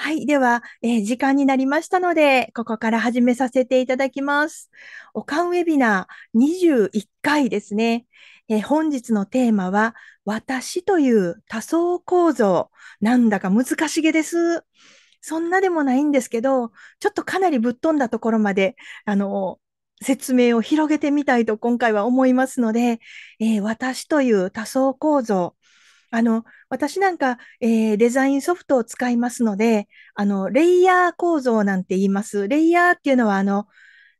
はい。では、えー、時間になりましたので、ここから始めさせていただきます。おかんウェビナー21回ですね。えー、本日のテーマは、私という多層構造。なんだか難しげです。そんなでもないんですけど、ちょっとかなりぶっ飛んだところまで、あの、説明を広げてみたいと今回は思いますので、えー、私という多層構造、あの、私なんか、えー、デザインソフトを使いますので、あの、レイヤー構造なんて言います。レイヤーっていうのは、あの、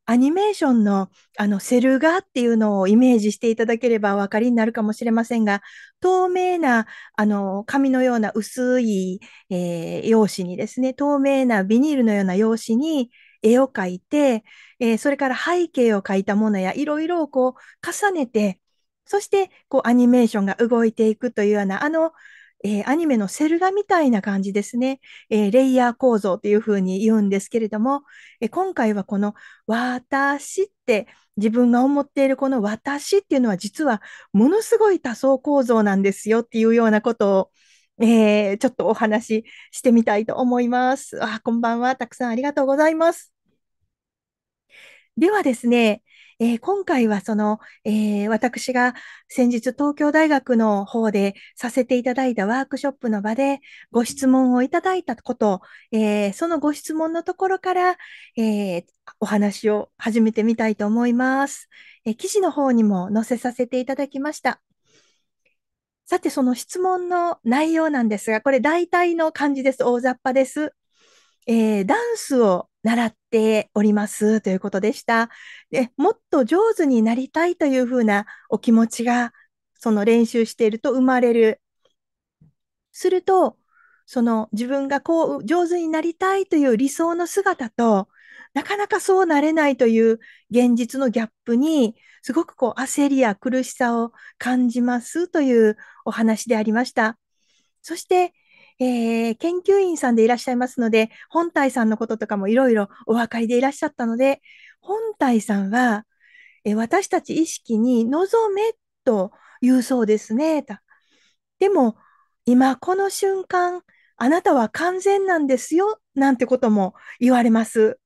アニメーションのあのセル画っていうのをイメージしていただければお分かりになるかもしれませんが、透明なあの紙のような薄い、えー、用紙にですね、透明なビニールのような用紙に絵を描いて、えー、それから背景を描いたものやいろいろをこう重ねて、そして、こう、アニメーションが動いていくというような、あの、えー、アニメのセル画みたいな感じですね。えー、レイヤー構造というふうに言うんですけれども、えー、今回はこの私って自分が思っているこの私っていうのは実はものすごい多層構造なんですよっていうようなことを、えー、ちょっとお話ししてみたいと思います。あ、こんばんは。たくさんありがとうございます。ではですね、えー、今回はその、えー、私が先日東京大学の方でさせていただいたワークショップの場でご質問をいただいたこと、えー、そのご質問のところから、えお話を始めてみたいと思います、え記事の方にも載せさせていただきました。さて、その質問の内容なんですが、これ大体の感じです。大雑把です。えー、ダンスを習っておりますということでした。でもっと上手になりたいというふうなお気持ちが、その練習していると生まれる。すると、その自分がこう上手になりたいという理想の姿と、なかなかそうなれないという現実のギャップに、すごくこう焦りや苦しさを感じますというお話でありました。そして、えー、研究員さんでいらっしゃいますので、本体さんのこととかもいろいろお分かりでいらっしゃったので、本体さんは、えー、私たち意識に望めと言うそうですね。でも、今この瞬間、あなたは完全なんですよ、なんてことも言われます。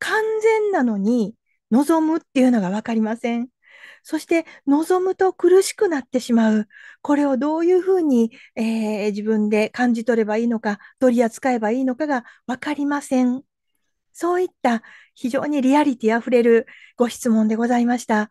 完全なのに望むっていうのが分かりません。そして望むと苦しくなってしまう。これをどういうふうに、えー、自分で感じ取ればいいのか、取り扱えばいいのかがわかりません。そういった非常にリアリティあふれるご質問でございました。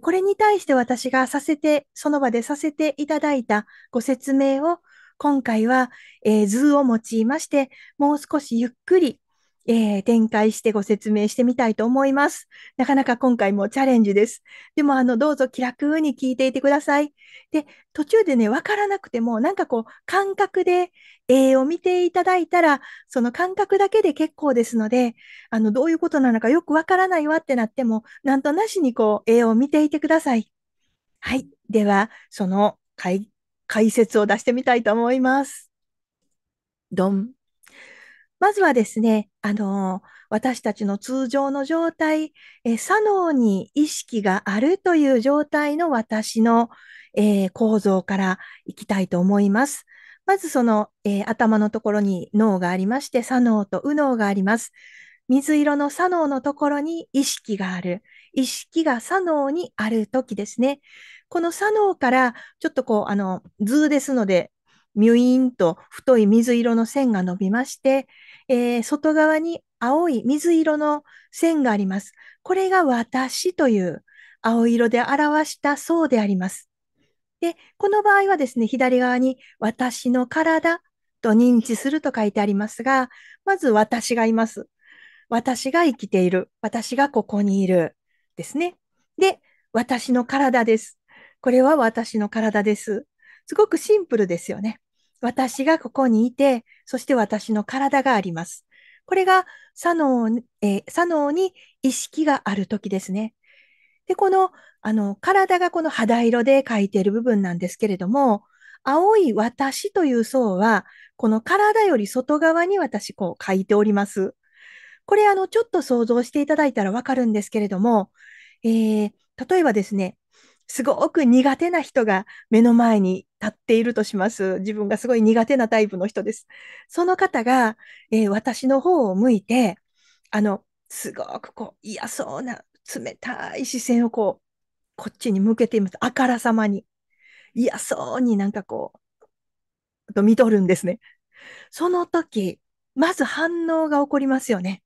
これに対して私がさせて、その場でさせていただいたご説明を今回は、え図を用いまして、もう少しゆっくりえー、展開してご説明してみたいと思います。なかなか今回もチャレンジです。でも、あの、どうぞ気楽に聞いていてください。で、途中でね、わからなくても、なんかこう、感覚で絵を見ていただいたら、その感覚だけで結構ですので、あの、どういうことなのかよくわからないわってなっても、なんとなしにこう、絵を見ていてください。はい。では、その解解説を出してみたいと思います。どん。まずはですね、あのー、私たちの通常の状態、え左脳に意識があるという状態の私の、えー、構造からいきたいと思います。まずその、えー、頭のところに脳がありまして、左脳と右脳があります。水色の左脳のところに意識がある。意識が左脳にあるときですね。この左脳から、ちょっとこう、あの、図ですので、ミュイーンと太い水色の線が伸びまして、えー、外側に青い水色の線があります。これが私という青色で表した層であります。で、この場合はですね、左側に私の体と認知すると書いてありますが、まず私がいます。私が生きている。私がここにいる。ですね。で、私の体です。これは私の体です。すごくシンプルですよね。私がここにいて、そして私の体があります。これが左脳,、えー、左脳に意識がある時ですね。で、この、あの、体がこの肌色で描いている部分なんですけれども、青い私という層は、この体より外側に私、こう書いております。これ、あの、ちょっと想像していただいたらわかるんですけれども、えー、例えばですね、すごく苦手な人が目の前に立っているとします。自分がすごい苦手なタイプの人です。その方が、えー、私の方を向いて、あの、すごくこう、嫌そうな、冷たい視線をこう、こっちに向けています。あからさまに。嫌そうになんかこう、と見とるんですね。その時、まず反応が起こりますよね。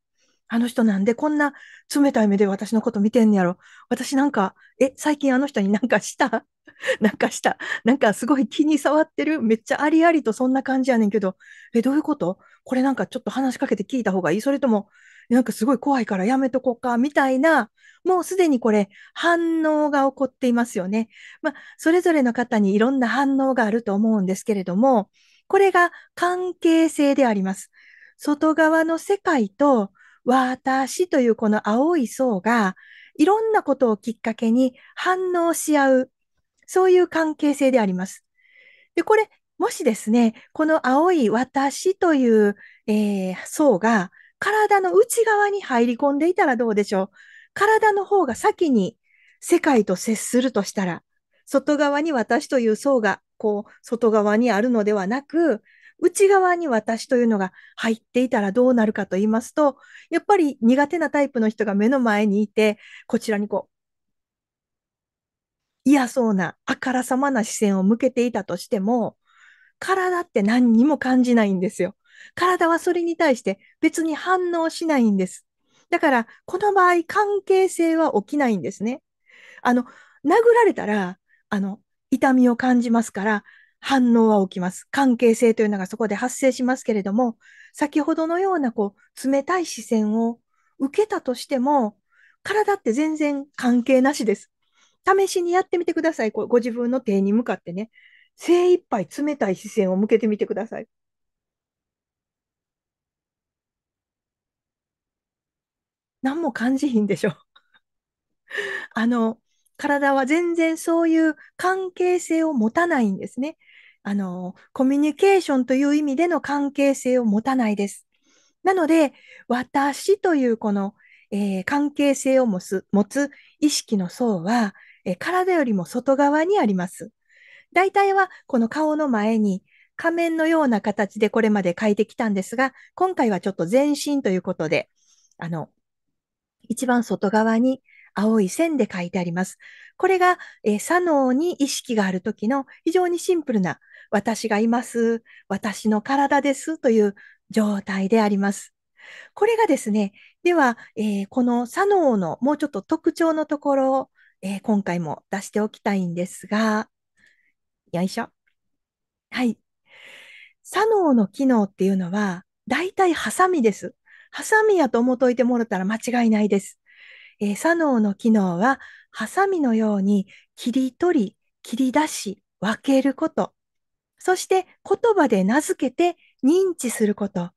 あの人なんでこんな冷たい目で私のこと見てんやろ。私なんか、え、最近あの人になんかした なんかした。なんかすごい気に触ってる。めっちゃありありとそんな感じやねんけど、え、どういうことこれなんかちょっと話しかけて聞いた方がいいそれとも、なんかすごい怖いからやめとこうか、みたいな、もうすでにこれ反応が起こっていますよね。まあ、それぞれの方にいろんな反応があると思うんですけれども、これが関係性であります。外側の世界と私というこの青い層が、いろんなことをきっかけに反応し合う、そういう関係性であります。で、これ、もしですね、この青い私という、えー、層が体の内側に入り込んでいたらどうでしょう。体の方が先に世界と接するとしたら、外側に私という層が、こう、外側にあるのではなく、内側に私というのが入っていたらどうなるかと言いますと、やっぱり苦手なタイプの人が目の前にいて、こちらにこう、嫌そうな、あからさまな視線を向けていたとしても、体って何にも感じないんですよ。体はそれに対して別に反応しないんです。だから、この場合、関係性は起きないんですね。あの、殴られたら、あの、痛みを感じますから、反応は起きます。関係性というのがそこで発生しますけれども、先ほどのようなこう冷たい視線を受けたとしても、体って全然関係なしです。試しにやってみてください。ご自分の手に向かってね、精一杯冷たい視線を向けてみてください。何も感じひんでしょ。あの、体は全然そういう関係性を持たないんですね。あの、コミュニケーションという意味での関係性を持たないです。なので、私というこの、えー、関係性を持つ持つ意識の層は、えー、体よりも外側にあります。大体はこの顔の前に仮面のような形でこれまで書いてきたんですが、今回はちょっと全身ということで、あの、一番外側に青い線で書いてあります。これが、えー、左脳に意識がある時の非常にシンプルな私がいます、私の体ですという状態であります。これがですね、では、えー、この左脳のもうちょっと特徴のところを、えー、今回も出しておきたいんですが、よいしょ。はい。左脳の機能っていうのは、大体ハサミです。ハサミやと思っといてもらったら間違いないです。えー、左脳の機能は、ハサミのように切り取り、切り出し、分けること。そして言葉で名付けて認知すること。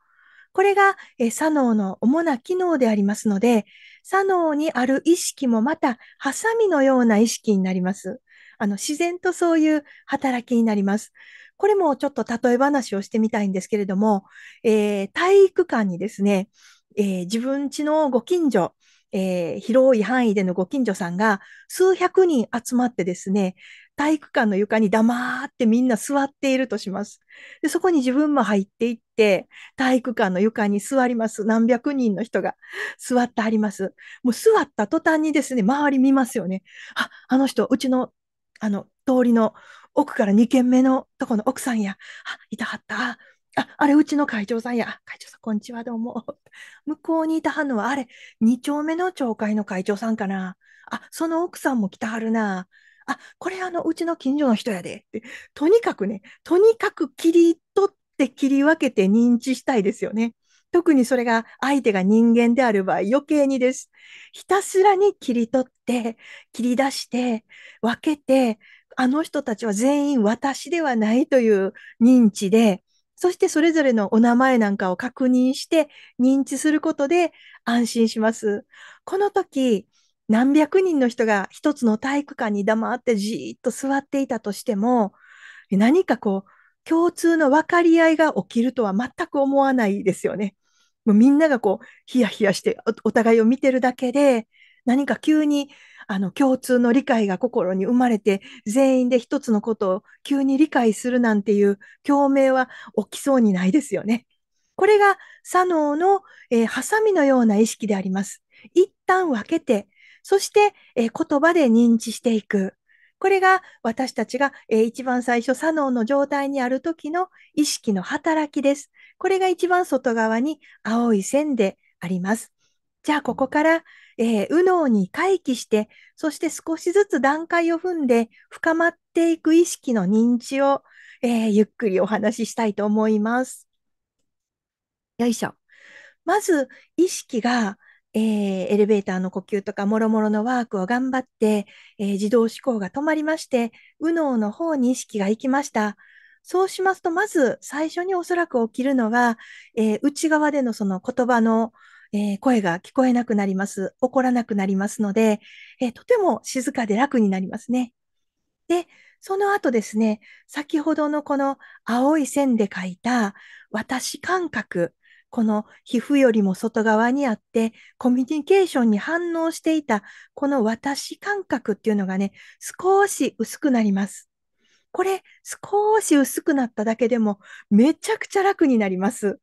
これが、えー、左脳の主な機能でありますので、左脳にある意識もまた、ハサミのような意識になります。あの、自然とそういう働きになります。これもちょっと例え話をしてみたいんですけれども、えー、体育館にですね、えー、自分家のご近所、えー、広い範囲でのご近所さんが数百人集まってですね、体育館の床に黙ってみんな座っているとします。でそこに自分も入っていって、体育館の床に座ります。何百人の人が座ってあります。もう座った途端にですね、周り見ますよね。あ、あの人、うちの、あの、通りの奥から2軒目のとこの奥さんや、あ、いたはった、あ、あれ、うちの会長さんや。会長さん、こんにちは、どうも。向こうにいたはんのは、あれ、二丁目の町会の会長さんかな。あ、その奥さんも来たはるな。あ、これ、あの、うちの近所の人やで。ってとにかくね、とにかく切り取って切り分けて認知したいですよね。特にそれが相手が人間である場合、余計にです。ひたすらに切り取って、切り出して、分けて、あの人たちは全員私ではないという認知で、そしてそれぞれのお名前なんかを確認して認知することで安心します。この時、何百人の人が一つの体育館に黙ってじーっと座っていたとしても、何かこう、共通の分かり合いが起きるとは全く思わないですよね。もうみんながこう、ヒヤヒヤしてお互いを見てるだけで、何か急にあの共通の理解が心に生まれて全員で一つのことを急に理解するなんていう共鳴は起きそうにないですよね。これが左脳の、えー、ハサミのような意識であります。一旦分けて、そして、えー、言葉で認知していく。これが私たちが、えー、一番最初左脳の状態にある時の意識の働きです。これが一番外側に青い線であります。じゃあここからえー、右脳に回帰して、そして少しずつ段階を踏んで深まっていく意識の認知を、えー、ゆっくりお話ししたいと思います。よいしょ。まず、意識が、えー、エレベーターの呼吸とかもろもろのワークを頑張って、えー、自動思考が止まりまして、右脳の方に意識が行きました。そうしますと、まず最初におそらく起きるのが、えー、内側でのその言葉のえー、声が聞こえなくなります。怒らなくなりますので、えー、とても静かで楽になりますね。で、その後ですね、先ほどのこの青い線で書いた私感覚、この皮膚よりも外側にあって、コミュニケーションに反応していた、この私感覚っていうのがね、少し薄くなります。これ、少し薄くなっただけでも、めちゃくちゃ楽になります。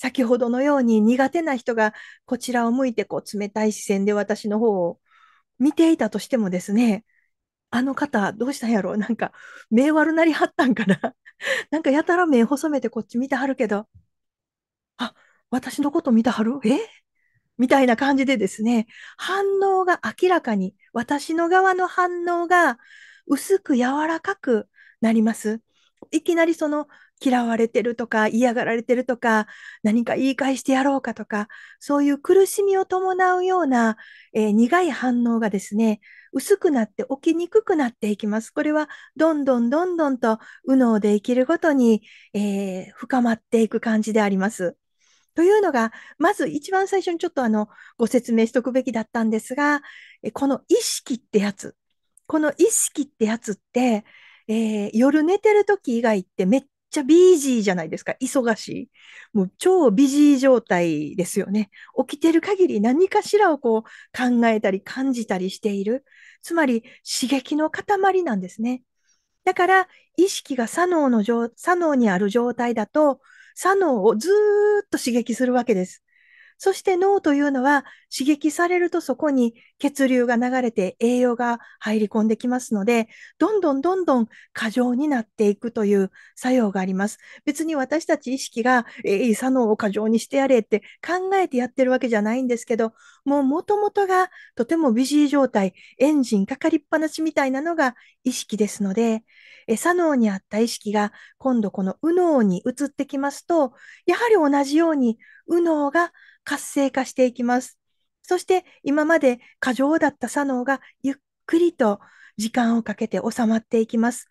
先ほどのように苦手な人がこちらを向いてこう冷たい視線で私の方を見ていたとしてもですね、あの方どうしたんやろうなんか目悪なりはったんかな なんかやたら目細めてこっち見てはるけど、あ、私のこと見てはるえみたいな感じでですね、反応が明らかに、私の側の反応が薄く柔らかくなります。いきなりその嫌われてるとか嫌がられてるとか何か言い返してやろうかとかそういう苦しみを伴うような、えー、苦い反応がですね薄くなって起きにくくなっていきます。これはどんどんどんどんと右脳で生きるごとに、えー、深まっていく感じであります。というのが、まず一番最初にちょっとあのご説明しとくべきだったんですが、この意識ってやつ、この意識ってやつって、えー、夜寝てる時以外ってめっちゃビージーじゃないですか。忙しい。もう超ビジー状態ですよね。起きてる限り何かしらをこう考えたり感じたりしている。つまり刺激の塊なんですね。だから意識が左脳の左脳にある状態だと、左脳をずっと刺激するわけです。そして脳というのは刺激されるとそこに血流が流れて栄養が入り込んできますので、どんどんどんどん過剰になっていくという作用があります。別に私たち意識が、えー、左脳を過剰にしてやれって考えてやってるわけじゃないんですけど、もう元々がとてもビジー状態、エンジンかかりっぱなしみたいなのが意識ですので、え左脳にあった意識が今度この右脳に移ってきますと、やはり同じように右脳が活性化していきます。そして今まで過剰だった作能がゆっくりと時間をかけて収まっていきます。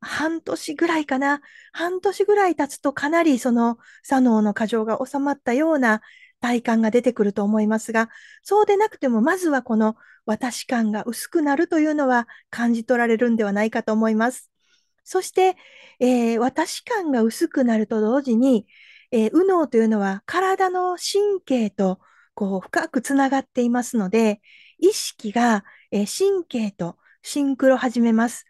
半年ぐらいかな。半年ぐらい経つとかなりその左脳の過剰が収まったような体感が出てくると思いますが、そうでなくても、まずはこの私感が薄くなるというのは感じ取られるんではないかと思います。そして、えー、私感が薄くなると同時に、えー、右脳というのは体の神経とこう深くつながっていますので、意識が、えー、神経とシンクロ始めます。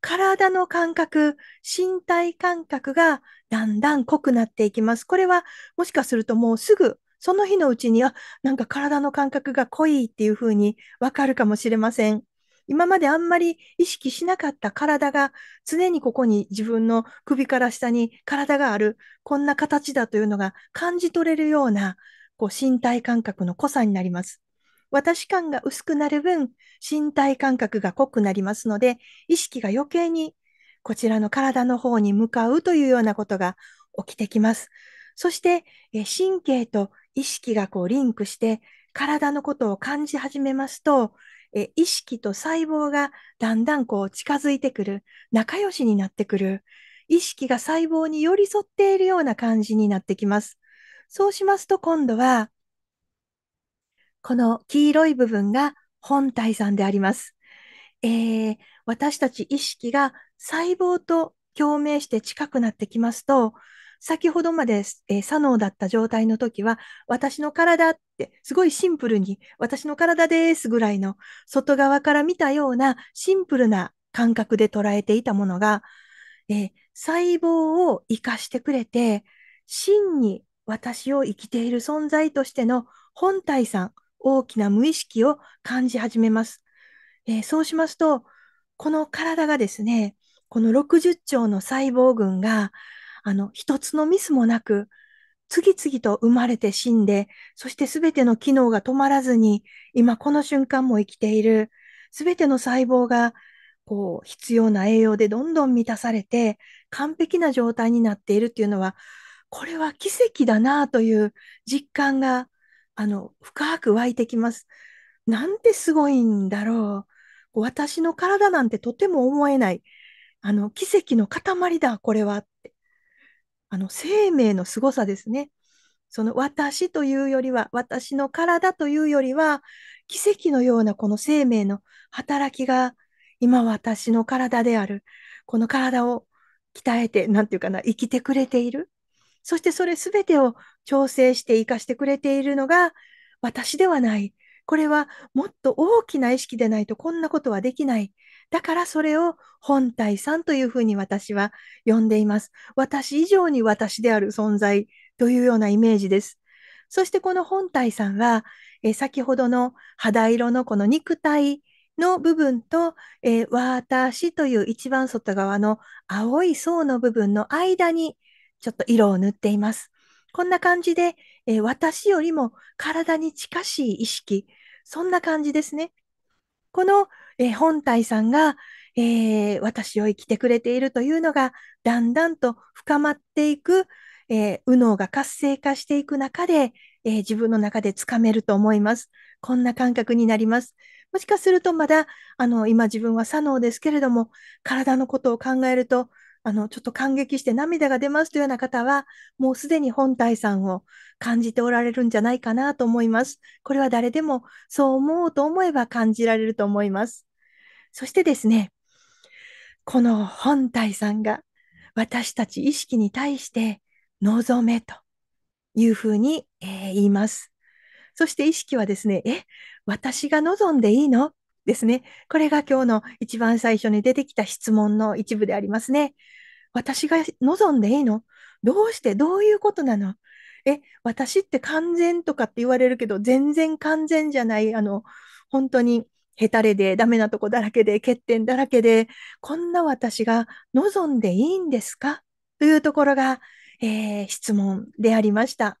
体の感覚、身体感覚がだんだん濃くなっていきます。これはもしかするともうすぐその日のうちに、あ、なんか体の感覚が濃いっていうふうにわかるかもしれません。今まであんまり意識しなかった体が常にここに自分の首から下に体がある、こんな形だというのが感じ取れるようなこう身体感覚の濃さになります。私感が薄くなる分、身体感覚が濃くなりますので、意識が余計にこちらの体の方に向かうというようなことが起きてきます。そして、神経と意識がこうリンクして、体のことを感じ始めますと、え意識と細胞がだんだんこう近づいてくる、仲良しになってくる、意識が細胞に寄り添っているような感じになってきます。そうしますと今度は、この黄色い部分が本体さんであります。えー、私たち意識が細胞と共鳴して近くなってきますと、先ほどまで、えー、左脳だった状態の時は、私の体って、すごいシンプルに、私の体ですぐらいの、外側から見たようなシンプルな感覚で捉えていたものが、えー、細胞を生かしてくれて、真に私を生きている存在としての本体さん、大きな無意識を感じ始めます。えー、そうしますと、この体がですね、この60兆の細胞群があの、一つのミスもなく、次々と生まれて死んで、そして全ての機能が止まらずに、今この瞬間も生きている、全ての細胞が、こう、必要な栄養でどんどん満たされて、完璧な状態になっているっていうのは、これは奇跡だなという実感が、あの、深く湧いてきます。なんてすごいんだろう。私の体なんてとても思えない。あの、奇跡の塊だ、これはって。あの生命の凄さですね。その私というよりは、私の体というよりは、奇跡のようなこの生命の働きが、今私の体である。この体を鍛えて、なんていうかな、生きてくれている。そしてそれすべてを調整して生かしてくれているのが、私ではない。これはもっと大きな意識でないとこんなことはできない。だからそれを本体さんというふうに私は呼んでいます。私以上に私である存在というようなイメージです。そしてこの本体さんは、え先ほどの肌色のこの肉体の部分と、え私という一番外側の青い層の部分の間にちょっと色を塗っています。こんな感じで、え私よりも体に近しい意識、そんな感じですね。この、え本体さんが、えー、私を生きてくれているというのが、だんだんと深まっていく、えー、右脳が活性化していく中で、えー、自分の中でつかめると思います。こんな感覚になります。もしかするとまだ、あの、今自分は左脳ですけれども、体のことを考えると、あの、ちょっと感激して涙が出ますというような方は、もうすでに本体さんを感じておられるんじゃないかなと思います。これは誰でもそう思うと思えば感じられると思います。そしてですね、この本体さんが私たち意識に対して望めというふうに、えー、言います。そして意識はですね、え、私が望んでいいのですね。これが今日の一番最初に出てきた質問の一部でありますね。私が望んでいいのどうしてどういうことなのえ、私って完全とかって言われるけど、全然完全じゃない、あの、本当にへたれで、ダメなとこだらけで、欠点だらけで、こんな私が望んでいいんですかというところが、えー、質問でありました。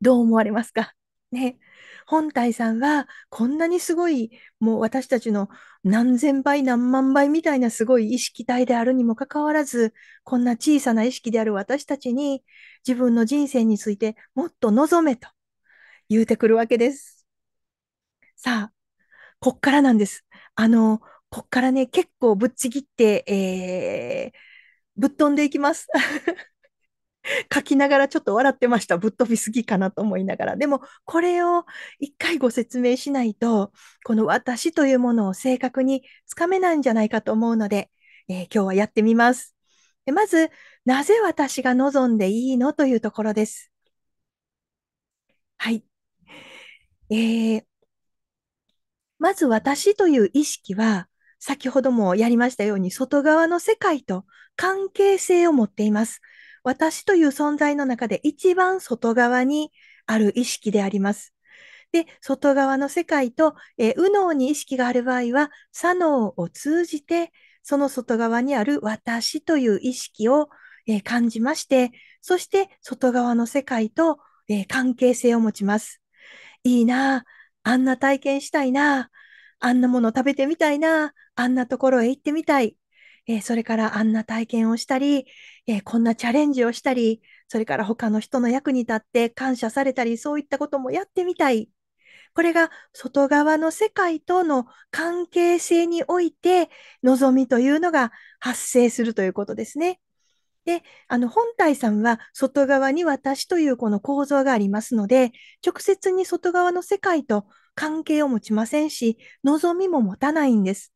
どう思われますかね。本体さんはこんなにすごい、もう私たちの何千倍何万倍みたいなすごい意識体であるにもかかわらず、こんな小さな意識である私たちに自分の人生についてもっと望めと言うてくるわけです。さあ、こっからなんです。あの、こっからね、結構ぶっちぎって、えー、ぶっ飛んでいきます。書きながらちょっと笑ってました。ぶっ飛びすぎかなと思いながら。でも、これを一回ご説明しないと、この私というものを正確につかめないんじゃないかと思うので、えー、今日はやってみます。でまず、なぜ私が望んでいいのというところです。はい。えー、まず私という意識は、先ほどもやりましたように、外側の世界と関係性を持っています。私という存在の中で一番外側にある意識であります。で、外側の世界と、えー、右脳に意識がある場合は、左脳を通じて、その外側にある私という意識を、えー、感じまして、そして外側の世界と、えー、関係性を持ちます。いいなあ、あんな体験したいなあ、あんなもの食べてみたいなあ、あんなところへ行ってみたい。えー、それからあんな体験をしたり、えー、こんなチャレンジをしたり、それから他の人の役に立って感謝されたり、そういったこともやってみたい。これが外側の世界との関係性において、望みというのが発生するということですね。で、あの、本体さんは外側に私というこの構造がありますので、直接に外側の世界と関係を持ちませんし、望みも持たないんです。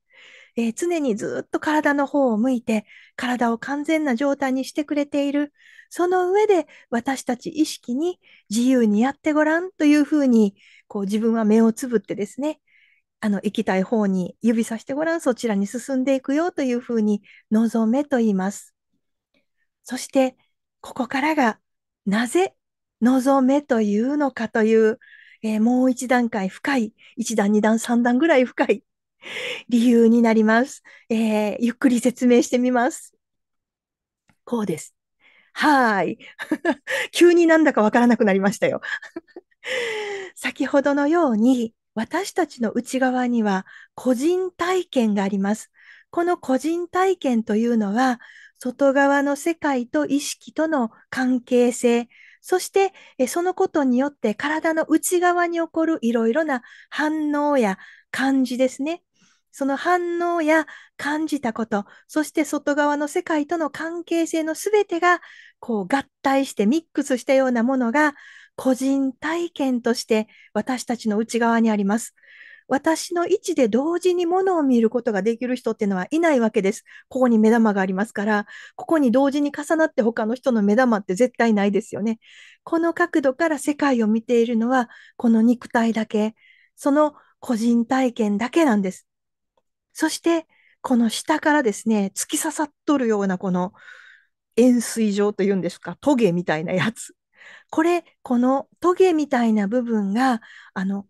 えー、常にずっと体の方を向いて、体を完全な状態にしてくれている。その上で私たち意識に自由にやってごらんというふうに、こう自分は目をつぶってですね、あの、行きたい方に指さしてごらん、そちらに進んでいくよというふうに、望めと言います。そして、ここからが、なぜ望めというのかという、えー、もう一段階深い、一段、二段、三段ぐらい深い 理由になります。えー、ゆっくり説明してみます。こうです。はい。急になんだかわからなくなりましたよ。先ほどのように、私たちの内側には個人体験があります。この個人体験というのは、外側の世界と意識との関係性、そして、そのことによって体の内側に起こるいろいろな反応や感じですね。その反応や感じたこと、そして外側の世界との関係性のすべてが、こう合体してミックスしたようなものが、個人体験として私たちの内側にあります。私の位置で同時に物を見ることができる人っていうのはいないわけです。ここに目玉がありますから、ここに同時に重なって他の人の目玉って絶対ないですよね。この角度から世界を見ているのは、この肉体だけ、その個人体験だけなんです。そして、この下からですね、突き刺さっとるようなこの円錐状というんですか、トゲみたいなやつ。これ、このトゲみたいな部分が、あの、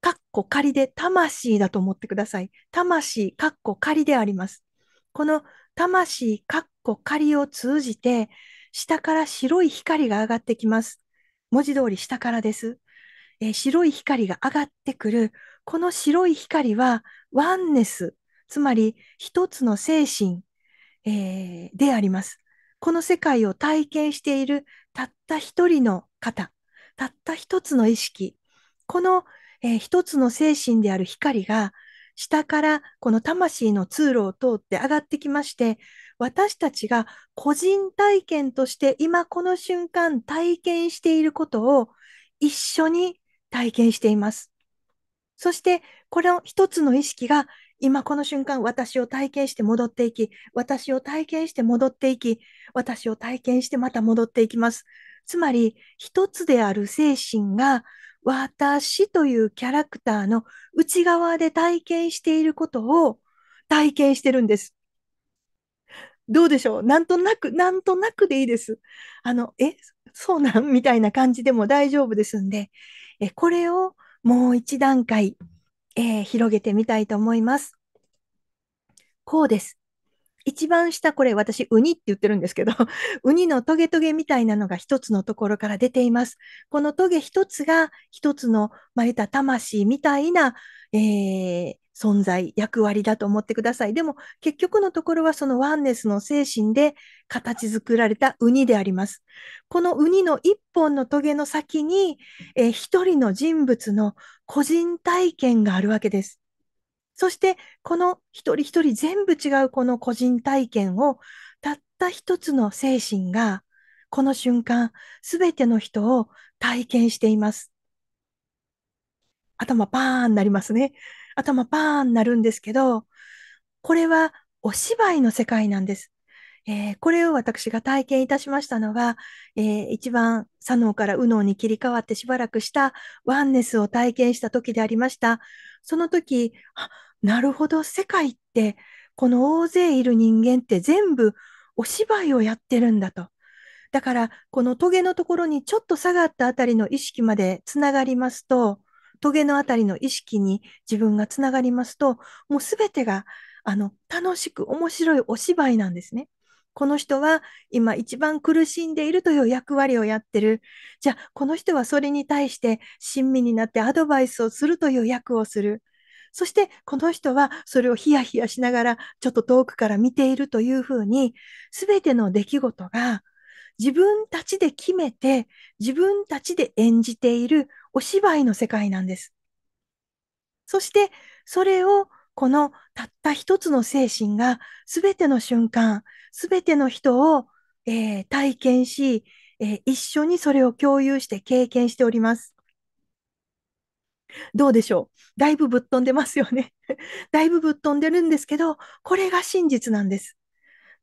カッコ仮で魂だと思ってください。魂、カッコ仮であります。この魂、カッコ仮を通じて、下から白い光が上がってきます。文字通り下からです。え白い光が上がってくるこの白い光はワンネス、つまり一つの精神、えー、であります。この世界を体験しているたった一人の方、たった一つの意識、この、えー、一つの精神である光が下からこの魂の通路を通って上がってきまして、私たちが個人体験として今この瞬間体験していることを一緒に体験しています。そして、この一つの意識が、今この瞬間、私を体験して戻っていき、私を体験して戻っていき、私を体験してまた戻っていきます。つまり、一つである精神が、私というキャラクターの内側で体験していることを体験してるんです。どうでしょうなんとなく、なんとなくでいいです。あの、え、そうなんみたいな感じでも大丈夫ですんで、えこれをもう一段階、えー、広げてみたいと思います。こうです。一番下、これ私、ウニって言ってるんですけど、ウニのトゲトゲみたいなのが一つのところから出ています。このトゲ一つが一つの、まあ、言った魂みたいな、えー、存在、役割だと思ってください。でも結局のところはそのワンネスの精神で形作られたウニであります。このウニの一本の棘の先に、えー、一人の人物の個人体験があるわけです。そしてこの一人一人全部違うこの個人体験をたった一つの精神がこの瞬間すべての人を体験しています。頭パーンなりますね。頭パーンなるんですけど、これはお芝居の世界なんです。えー、これを私が体験いたしましたのは、えー、一番左脳から右脳に切り替わってしばらくしたワンネスを体験した時でありました。その時、あなるほど、世界って、この大勢いる人間って全部お芝居をやってるんだと。だから、このトゲのところにちょっと下がったあたりの意識までつながりますと、ゲのあたりの意識に自分がつながりますと、もうすべてが、あの、楽しく面白いお芝居なんですね。この人は今一番苦しんでいるという役割をやってる。じゃあ、この人はそれに対して親身になってアドバイスをするという役をする。そして、この人はそれをヒヤヒヤしながら、ちょっと遠くから見ているというふうに、すべての出来事が自分たちで決めて、自分たちで演じているお芝居の世界なんです。そして、それをこのたった一つの精神がすべての瞬間、すべての人を、えー、体験し、えー、一緒にそれを共有して経験しております。どうでしょうだいぶぶっ飛んでますよね。だいぶぶっ飛んでるんですけど、これが真実なんです。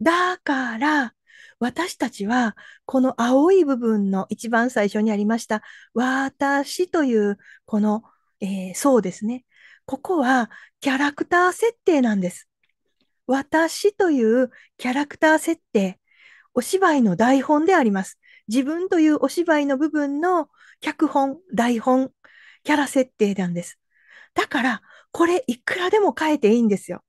だから、私たちは、この青い部分の一番最初にありました、私という、この、えー、そうですね。ここはキャラクター設定なんです。私というキャラクター設定、お芝居の台本であります。自分というお芝居の部分の脚本、台本、キャラ設定なんです。だから、これいくらでも変えていいんですよ。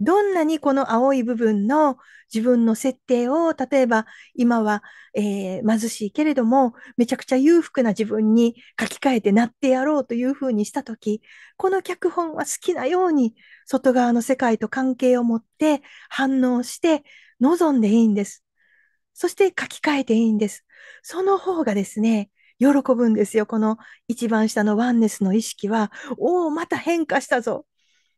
どんなにこの青い部分の自分の設定を、例えば今は、えー、貧しいけれども、めちゃくちゃ裕福な自分に書き換えてなってやろうというふうにしたとき、この脚本は好きなように外側の世界と関係を持って反応して望んでいいんです。そして書き換えていいんです。その方がですね、喜ぶんですよ。この一番下のワンネスの意識は、おお、また変化したぞ。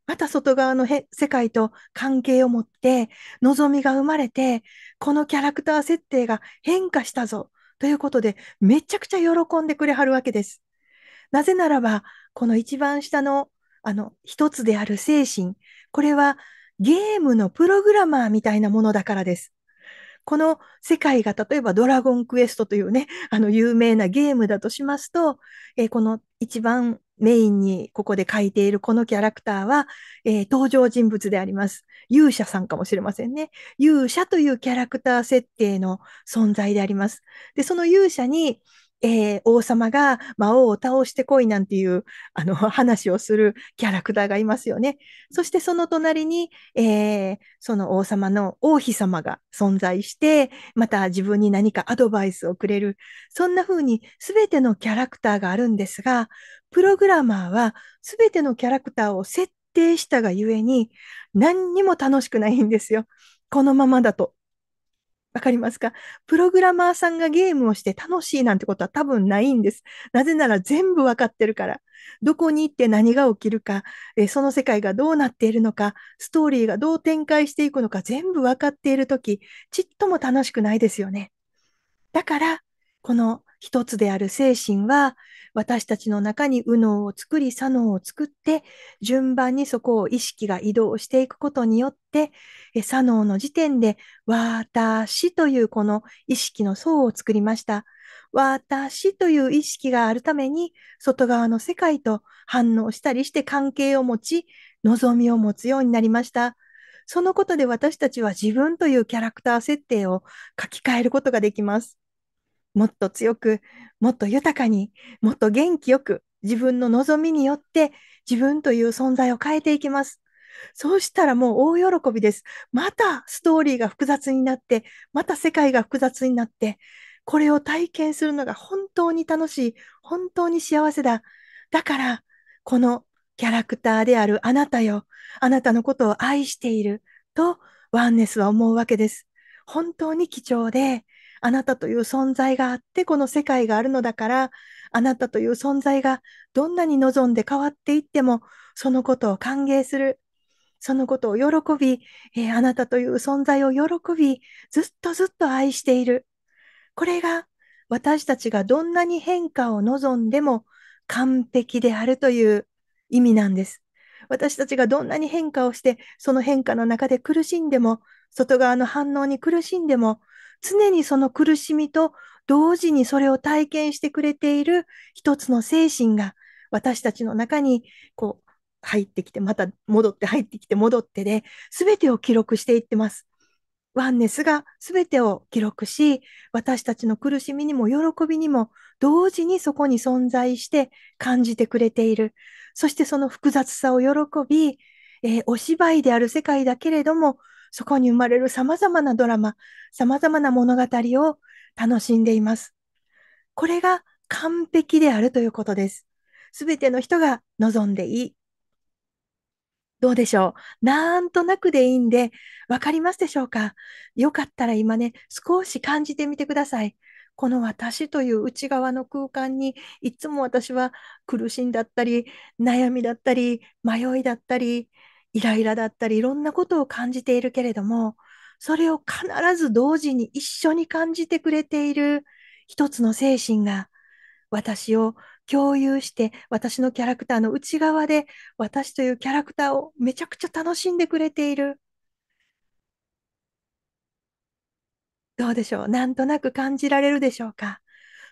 また外側のへ世界と関係を持って、望みが生まれて、このキャラクター設定が変化したぞ、ということで、めちゃくちゃ喜んでくれはるわけです。なぜならば、この一番下の、あの、一つである精神、これはゲームのプログラマーみたいなものだからです。この世界が例えばドラゴンクエストというね、あの有名なゲームだとしますと、えー、この一番メインにここで書いているこのキャラクターは、えー、登場人物であります。勇者さんかもしれませんね。勇者というキャラクター設定の存在であります。で、その勇者に、えー、王様が魔王を倒してこいなんていうあの話をするキャラクターがいますよね。そしてその隣に、えー、その王様の王妃様が存在して、また自分に何かアドバイスをくれる。そんな風に全てのキャラクターがあるんですが、プログラマーはすべてのキャラクターを設定したがゆえに、何にも楽しくないんですよ。このままだと。わかりますかプログラマーさんがゲームをして楽しいなんてことは多分ないんです。なぜなら全部わかってるから。どこに行って何が起きるか、えその世界がどうなっているのか、ストーリーがどう展開していくのか全部わかっているとき、ちっとも楽しくないですよね。だから、この一つである精神は、私たちの中に右脳を作り、左脳を作って、順番にそこを意識が移動していくことによって、左脳の時点で、私というこの意識の層を作りました。私という意識があるために、外側の世界と反応したりして関係を持ち、望みを持つようになりました。そのことで私たちは自分というキャラクター設定を書き換えることができます。もっと強く、もっと豊かに、もっと元気よく、自分の望みによって自分という存在を変えていきます。そうしたらもう大喜びです。またストーリーが複雑になって、また世界が複雑になって、これを体験するのが本当に楽しい、本当に幸せだ。だから、このキャラクターであるあなたよ、あなたのことを愛していると、ワンネスは思うわけです。本当に貴重で、あなたという存在があって、この世界があるのだから、あなたという存在がどんなに望んで変わっていっても、そのことを歓迎する。そのことを喜び、えー、あなたという存在を喜び、ずっとずっと愛している。これが私たちがどんなに変化を望んでも完璧であるという意味なんです。私たちがどんなに変化をして、その変化の中で苦しんでも、外側の反応に苦しんでも、常にその苦しみと同時にそれを体験してくれている一つの精神が私たちの中にこう入ってきて、また戻って入ってきて戻ってで、全てを記録していってます。ワンネスが全てを記録し、私たちの苦しみにも喜びにも同時にそこに存在して感じてくれている。そしてその複雑さを喜び、えー、お芝居である世界だけれども、そこに生まれる様々なドラマ、様々な物語を楽しんでいます。これが完璧であるということです。すべての人が望んでいい。どうでしょうなんとなくでいいんで、わかりますでしょうかよかったら今ね、少し感じてみてください。この私という内側の空間にいつも私は苦しんだったり悩みだったり迷いだったりイライラだったり、いろんなことを感じているけれども、それを必ず同時に一緒に感じてくれている一つの精神が、私を共有して、私のキャラクターの内側で、私というキャラクターをめちゃくちゃ楽しんでくれている。どうでしょうなんとなく感じられるでしょうか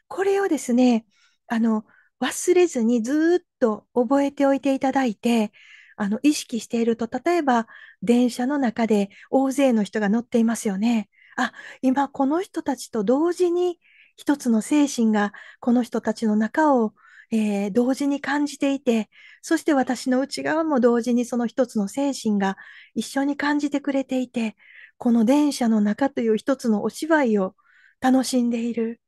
これをですね、あの、忘れずにずっと覚えておいていただいて、あの、意識していると、例えば、電車の中で大勢の人が乗っていますよね。あ、今、この人たちと同時に、一つの精神が、この人たちの中を、えー、同時に感じていて、そして私の内側も同時にその一つの精神が一緒に感じてくれていて、この電車の中という一つのお芝居を楽しんでいる。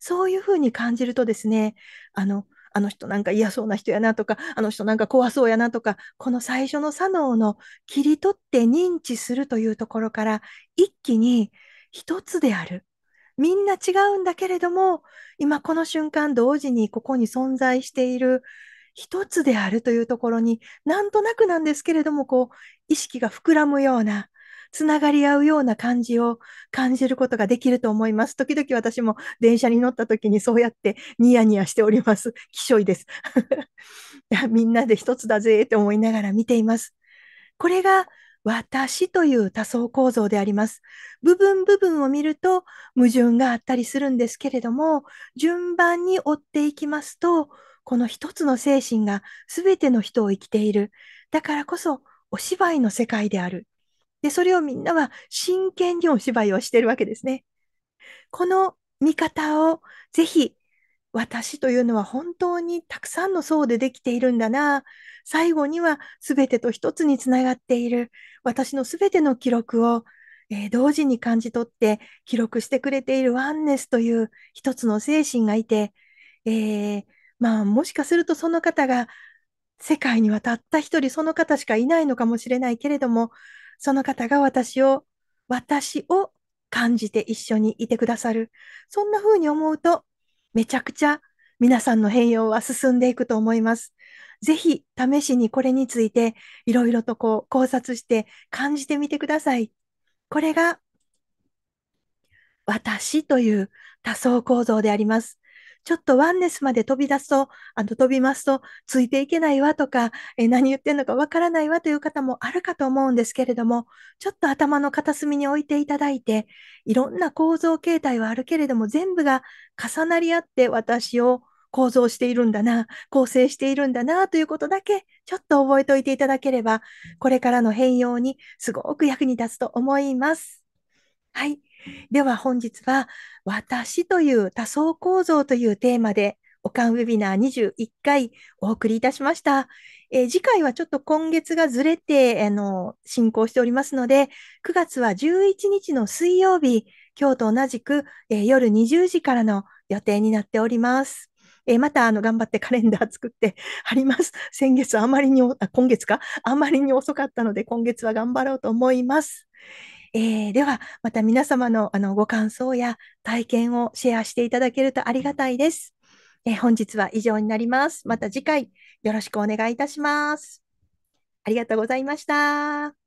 そういうふうに感じるとですね、あの、あの人なんか嫌そうな人やなとか、あの人なんか怖そうやなとか、この最初の左脳の切り取って認知するというところから、一気に一つである。みんな違うんだけれども、今この瞬間同時にここに存在している一つであるというところに、なんとなくなんですけれども、こう、意識が膨らむような、つながり合うような感じを感じることができると思います。時々私も電車に乗った時にそうやってニヤニヤしております。きしょいです。い やみんなで一つだぜって思いながら見ています。これが私という多層構造であります。部分部分を見ると矛盾があったりするんですけれども、順番に追っていきますと、この一つの精神が全ての人を生きている。だからこそお芝居の世界である。で、それをみんなは真剣にお芝居をしているわけですね。この見方をぜひ私というのは本当にたくさんの層でできているんだな。最後には全てと一つにつながっている。私の全ての記録を、えー、同時に感じ取って記録してくれているワンネスという一つの精神がいて、えー、まあもしかするとその方が世界にはたった一人その方しかいないのかもしれないけれども、その方が私を、私を感じて一緒にいてくださる。そんな風に思うと、めちゃくちゃ皆さんの変容は進んでいくと思います。ぜひ試しにこれについていろいろとこう考察して感じてみてください。これが私という多層構造であります。ちょっとワンネスまで飛び出すと、あの、飛びますと、ついていけないわとか、え何言ってんのかわからないわという方もあるかと思うんですけれども、ちょっと頭の片隅に置いていただいて、いろんな構造形態はあるけれども、全部が重なり合って私を構造しているんだな、構成しているんだな、ということだけ、ちょっと覚えておいていただければ、これからの変容にすごく役に立つと思います。はい。では本日は、私という多層構造というテーマで、おかんウェビナー21回お送りいたしました。えー、次回はちょっと今月がずれて、あの、進行しておりますので、9月は11日の水曜日、今日と同じく、えー、夜20時からの予定になっております。えー、また、あの、頑張ってカレンダー作って 貼ります。先月あまりに、あ、今月かあまりに遅かったので、今月は頑張ろうと思います。えー、では、また皆様のあのご感想や体験をシェアしていただけるとありがたいです。えー、本日は以上になります。また次回よろしくお願いいたします。ありがとうございました。